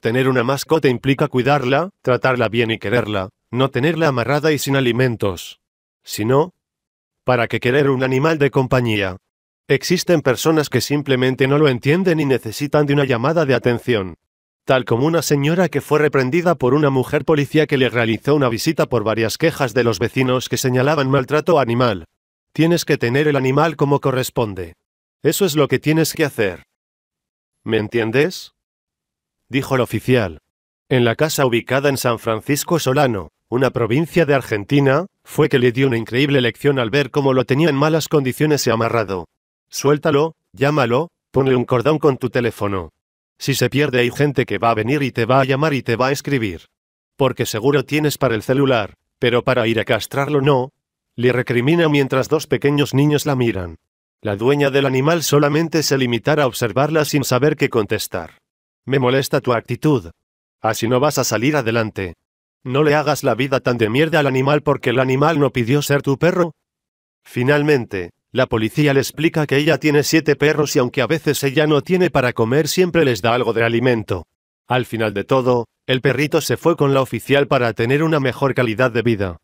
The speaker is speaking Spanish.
Tener una mascota implica cuidarla, tratarla bien y quererla, no tenerla amarrada y sin alimentos. Si no, ¿para qué querer un animal de compañía? Existen personas que simplemente no lo entienden y necesitan de una llamada de atención. Tal como una señora que fue reprendida por una mujer policía que le realizó una visita por varias quejas de los vecinos que señalaban maltrato animal. Tienes que tener el animal como corresponde. Eso es lo que tienes que hacer. ¿Me entiendes? dijo el oficial. En la casa ubicada en San Francisco Solano, una provincia de Argentina, fue que le dio una increíble lección al ver cómo lo tenía en malas condiciones y amarrado. Suéltalo, llámalo, ponle un cordón con tu teléfono. Si se pierde hay gente que va a venir y te va a llamar y te va a escribir. Porque seguro tienes para el celular, pero para ir a castrarlo no. Le recrimina mientras dos pequeños niños la miran. La dueña del animal solamente se limitara a observarla sin saber qué contestar. Me molesta tu actitud. Así no vas a salir adelante. No le hagas la vida tan de mierda al animal porque el animal no pidió ser tu perro. Finalmente, la policía le explica que ella tiene siete perros y aunque a veces ella no tiene para comer siempre les da algo de alimento. Al final de todo, el perrito se fue con la oficial para tener una mejor calidad de vida.